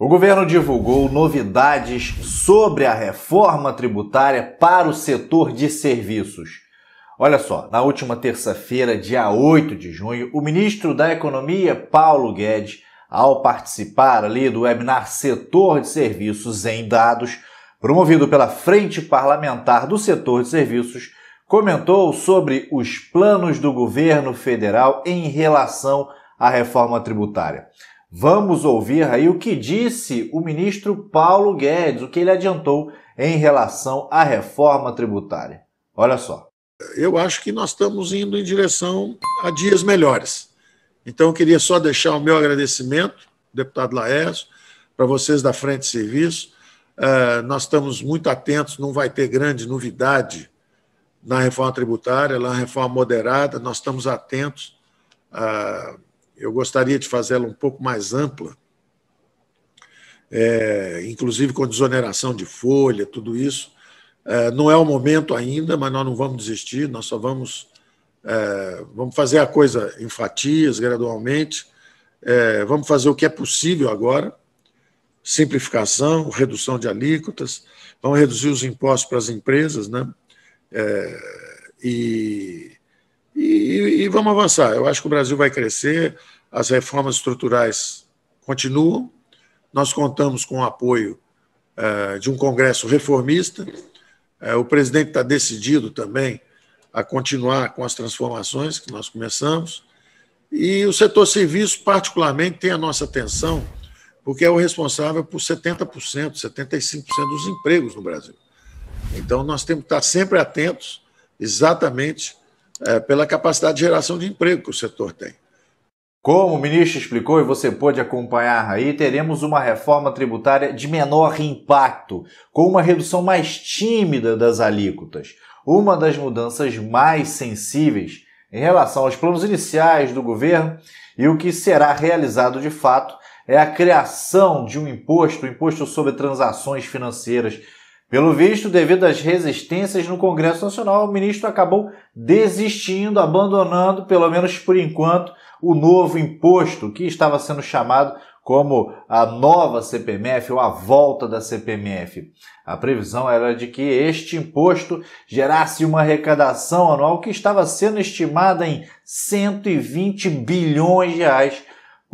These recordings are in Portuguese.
O governo divulgou novidades sobre a reforma tributária para o setor de serviços. Olha só, na última terça-feira, dia 8 de junho, o ministro da Economia, Paulo Guedes, ao participar ali do webinar Setor de Serviços em Dados, promovido pela Frente Parlamentar do Setor de Serviços, comentou sobre os planos do governo federal em relação à reforma tributária. Vamos ouvir aí o que disse o ministro Paulo Guedes, o que ele adiantou em relação à reforma tributária. Olha só. Eu acho que nós estamos indo em direção a dias melhores. Então, eu queria só deixar o meu agradecimento, deputado Laércio, para vocês da Frente de Serviço. Uh, nós estamos muito atentos, não vai ter grande novidade na reforma tributária, na reforma moderada, nós estamos atentos. A, ah, eu gostaria de fazê-la um pouco mais ampla, é, inclusive com desoneração de folha, tudo isso. É, não é o momento ainda, mas nós não vamos desistir, nós só vamos, é, vamos fazer a coisa em fatias, gradualmente. vamos fazer o que é possível agora, simplificação, redução de alíquotas, vamos reduzir os impostos para as empresas, né? É, e, e, e vamos avançar. Eu acho que o Brasil vai crescer, as reformas estruturais continuam. Nós contamos com o apoio é, de um Congresso reformista. É, o presidente está decidido também a continuar com as transformações que nós começamos. E o setor serviço, particularmente, tem a nossa atenção, porque é o responsável por 70%, 75% dos empregos no Brasil. Então, nós temos que estar sempre atentos, exatamente é, pela capacidade de geração de emprego que o setor tem. Como o ministro explicou e você pôde acompanhar aí, teremos uma reforma tributária de menor impacto, com uma redução mais tímida das alíquotas. Uma das mudanças mais sensíveis em relação aos planos iniciais do governo e o que será realizado de fato é a criação de um imposto, o um imposto sobre transações financeiras, pelo visto, devido às resistências no Congresso Nacional, o ministro acabou desistindo, abandonando, pelo menos por enquanto, o novo imposto que estava sendo chamado como a nova CPMF ou a volta da CPMF. A previsão era de que este imposto gerasse uma arrecadação anual que estava sendo estimada em 120 bilhões de reais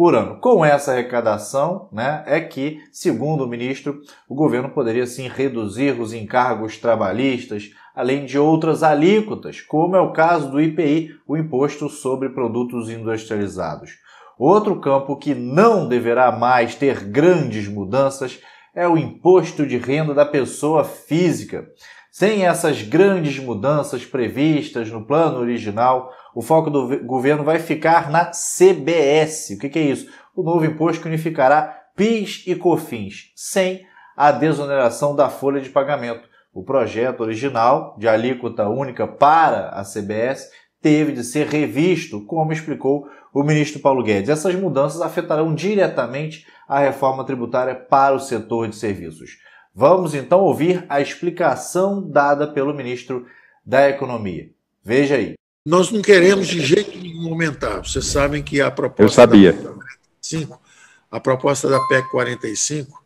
por ano. Com essa arrecadação, né, é que, segundo o ministro, o governo poderia sim reduzir os encargos trabalhistas, além de outras alíquotas, como é o caso do IPI, o imposto sobre produtos industrializados. Outro campo que não deverá mais ter grandes mudanças é o imposto de renda da pessoa física. Sem essas grandes mudanças previstas no plano original, o foco do governo vai ficar na CBS. O que é isso? O novo imposto que unificará PIS e COFINS, sem a desoneração da folha de pagamento. O projeto original de alíquota única para a CBS teve de ser revisto, como explicou o ministro Paulo Guedes. Essas mudanças afetarão diretamente a reforma tributária para o setor de serviços. Vamos então ouvir a explicação dada pelo ministro da Economia. Veja aí. Nós não queremos de jeito nenhum aumentar. Vocês sabem que a proposta. Eu sabia. Da PEC 45, a proposta da PEC 45,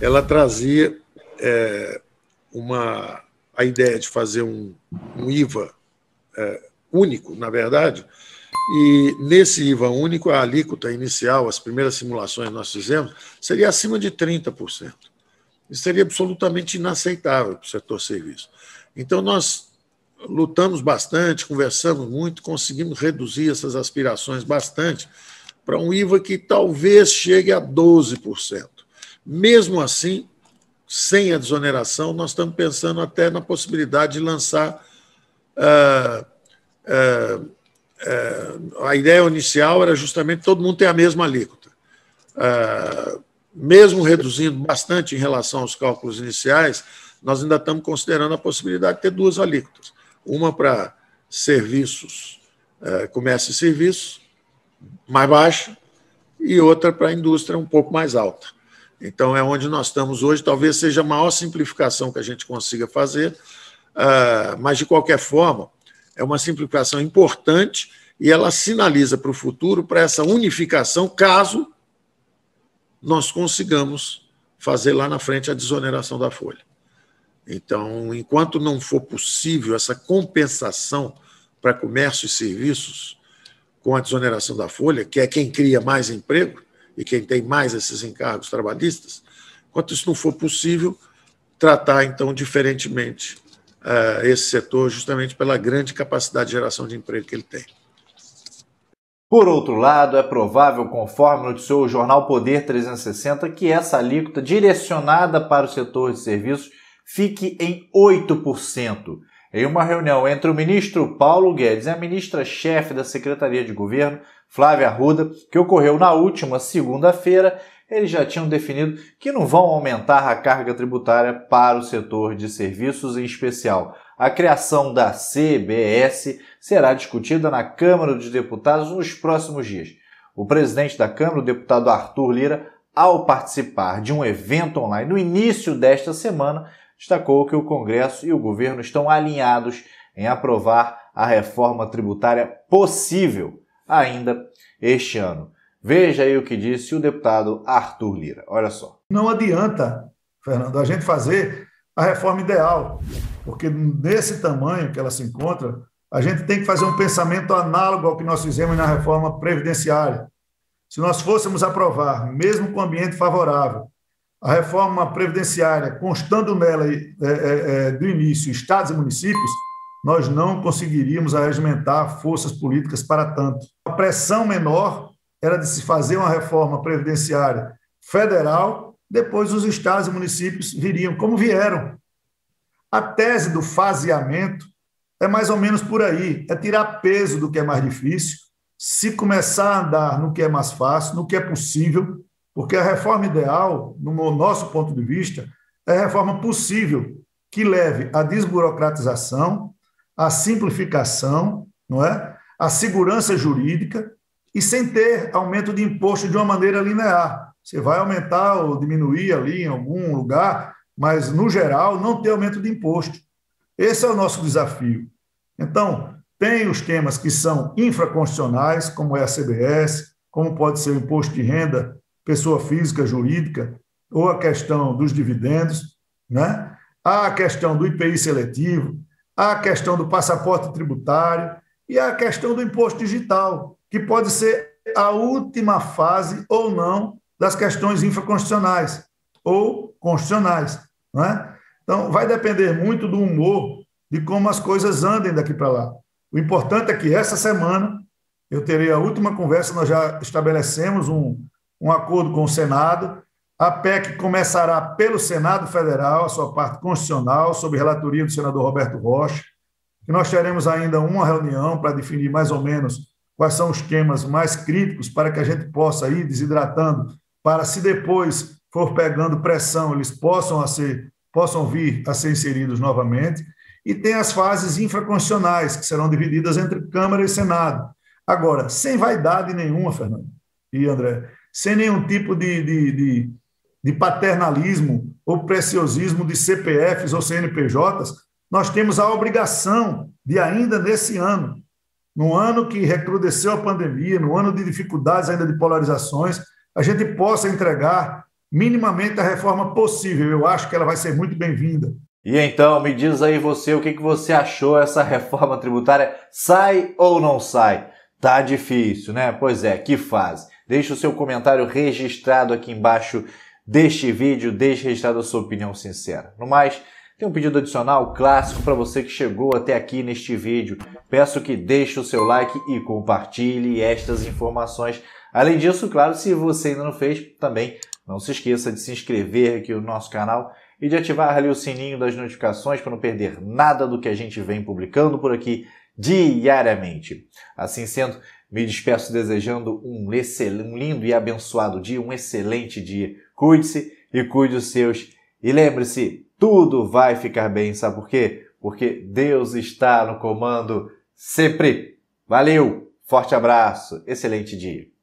ela trazia é, uma, a ideia de fazer um, um IVA é, único, na verdade, e nesse IVA único, a alíquota inicial, as primeiras simulações que nós fizemos, seria acima de 30%. Isso seria absolutamente inaceitável para o setor serviço. Então, nós lutamos bastante, conversamos muito, conseguimos reduzir essas aspirações bastante para um IVA que talvez chegue a 12%. Mesmo assim, sem a desoneração, nós estamos pensando até na possibilidade de lançar. Uh, uh, a ideia inicial era justamente todo mundo ter a mesma alíquota mesmo reduzindo bastante em relação aos cálculos iniciais, nós ainda estamos considerando a possibilidade de ter duas alíquotas. Uma para serviços, é, comércio e serviços, mais baixa, e outra para a indústria, um pouco mais alta. Então, é onde nós estamos hoje. Talvez seja a maior simplificação que a gente consiga fazer, é, mas, de qualquer forma, é uma simplificação importante e ela sinaliza para o futuro, para essa unificação, caso nós consigamos fazer lá na frente a desoneração da folha. Então, enquanto não for possível essa compensação para comércio e serviços com a desoneração da folha, que é quem cria mais emprego e quem tem mais esses encargos trabalhistas, enquanto isso não for possível, tratar então diferentemente eh, esse setor, justamente pela grande capacidade de geração de emprego que ele tem. Por outro lado, é provável, conforme noticiou o jornal Poder 360, que essa alíquota direcionada para o setor de serviços fique em 8%. Em uma reunião entre o ministro Paulo Guedes e a ministra-chefe da Secretaria de Governo, Flávia Arruda, que ocorreu na última segunda-feira, eles já tinham definido que não vão aumentar a carga tributária para o setor de serviços em especial. A criação da CBS será discutida na Câmara dos Deputados nos próximos dias. O presidente da Câmara, o deputado Arthur Lira, ao participar de um evento online no início desta semana, destacou que o Congresso e o governo estão alinhados em aprovar a reforma tributária possível ainda este ano. Veja aí o que disse o deputado Arthur Lira. Olha só. Não adianta, Fernando, a gente fazer a reforma ideal, porque nesse tamanho que ela se encontra, a gente tem que fazer um pensamento análogo ao que nós fizemos na reforma previdenciária. Se nós fôssemos aprovar, mesmo com ambiente favorável, a reforma previdenciária, constando nela é, é, é do início estados e municípios, nós não conseguiríamos arregimentar forças políticas para tanto. A pressão menor era de se fazer uma reforma previdenciária federal depois os estados e municípios viriam, como vieram. A tese do faseamento é mais ou menos por aí, é tirar peso do que é mais difícil, se começar a andar no que é mais fácil, no que é possível, porque a reforma ideal, no nosso ponto de vista, é a reforma possível que leve à desburocratização, à simplificação, não é? À segurança jurídica e sem ter aumento de imposto de uma maneira linear. Você vai aumentar ou diminuir ali em algum lugar, mas no geral não tem aumento de imposto. Esse é o nosso desafio. Então, tem os temas que são infraconstitucionais, como é a CBS, como pode ser o imposto de renda, pessoa física, jurídica, ou a questão dos dividendos, né? Há a questão do IPI seletivo, há a questão do passaporte tributário e há a questão do imposto digital, que pode ser a última fase ou não das questões infraconstitucionais ou constitucionais. Não é? Então, vai depender muito do humor, de como as coisas andem daqui para lá. O importante é que essa semana eu terei a última conversa, nós já estabelecemos um, um acordo com o Senado. A PEC começará pelo Senado Federal, a sua parte constitucional, sob relatoria do senador Roberto Rocha. E nós teremos ainda uma reunião para definir mais ou menos quais são os temas mais críticos para que a gente possa ir desidratando para se depois for pegando pressão, eles possam, a ser, possam vir a ser inseridos novamente. E tem as fases infraconstitucionais, que serão divididas entre Câmara e Senado. Agora, sem vaidade nenhuma, Fernando e André, sem nenhum tipo de, de, de, de paternalismo ou preciosismo de CPFs ou CNPJs, nós temos a obrigação de, ainda nesse ano, no ano que recrudesceu a pandemia, no ano de dificuldades ainda de polarizações, a gente possa entregar minimamente a reforma possível. Eu acho que ela vai ser muito bem-vinda. E então, me diz aí você o que, que você achou essa reforma tributária? Sai ou não sai? Tá difícil, né? Pois é, que fase. Deixe o seu comentário registrado aqui embaixo deste vídeo, deixe registrado a sua opinião sincera. No mais, tem um pedido adicional clássico para você que chegou até aqui neste vídeo. Peço que deixe o seu like e compartilhe estas informações Além disso, claro, se você ainda não fez, também não se esqueça de se inscrever aqui no nosso canal e de ativar ali o sininho das notificações para não perder nada do que a gente vem publicando por aqui diariamente. Assim sendo, me despeço desejando um, um lindo e abençoado dia, um excelente dia. Cuide-se e cuide os seus. E lembre-se, tudo vai ficar bem, sabe por quê? Porque Deus está no comando sempre. Valeu, forte abraço, excelente dia.